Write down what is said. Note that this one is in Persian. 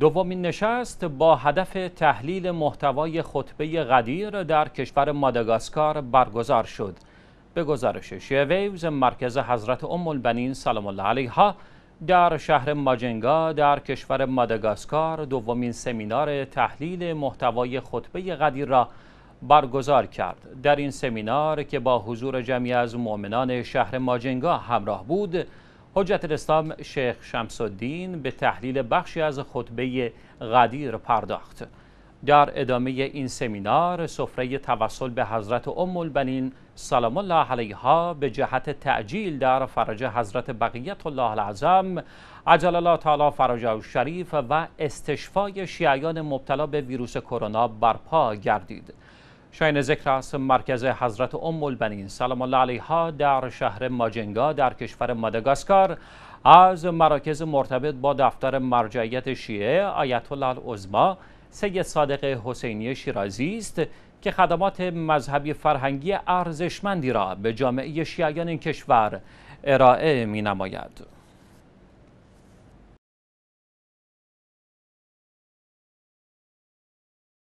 دومین نشست با هدف تحلیل محتوای خطبه غدیر در کشور ماداگاسکار برگزار شد. به گزارش شیویوز مرکز حضرت ام البنین سلام الله علیها در شهر ماجنگا در کشور ماداگاسکار دومین سمینار تحلیل محتوای خطبه غدیر را برگزار کرد. در این سمینار که با حضور جمعی از مؤمنان شهر ماجنگا همراه بود، حجت الاسلام شیخ شمس الدین به تحلیل بخشی از خطبه قدیر پرداخت در ادامه این سمینار سفره توسل به حضرت ام البنین سلام الله علیها به جهت تعجیل در فرج حضرت بقیت الله العظم عجل الله تعالی فرج و شریف و استشفای شیعیان مبتلا به ویروس کرونا برپا گردید شاین ذکر است مرکز حضرت ام البنین سلام الله علیها در شهر ماجنگا در کشور ماداگاسکار از مراکز مرتبط با دفتر مرجعیت شیعه آیت الله العظما سید صادق حسینی شیرازی است که خدمات مذهبی فرهنگی ارزشمندی را به جامعه شیعیان این کشور ارائه می نماید.